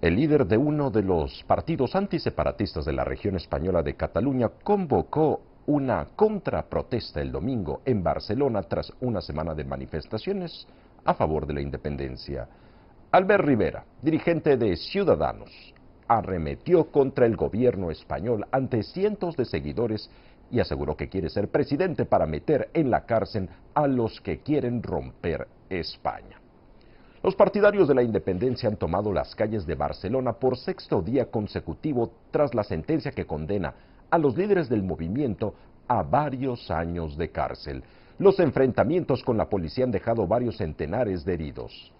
El líder de uno de los partidos antiseparatistas de la región española de Cataluña convocó una contraprotesta el domingo en Barcelona tras una semana de manifestaciones a favor de la independencia. Albert Rivera, dirigente de Ciudadanos, arremetió contra el gobierno español ante cientos de seguidores y aseguró que quiere ser presidente para meter en la cárcel a los que quieren romper España. Los partidarios de la independencia han tomado las calles de Barcelona por sexto día consecutivo tras la sentencia que condena a los líderes del movimiento a varios años de cárcel. Los enfrentamientos con la policía han dejado varios centenares de heridos.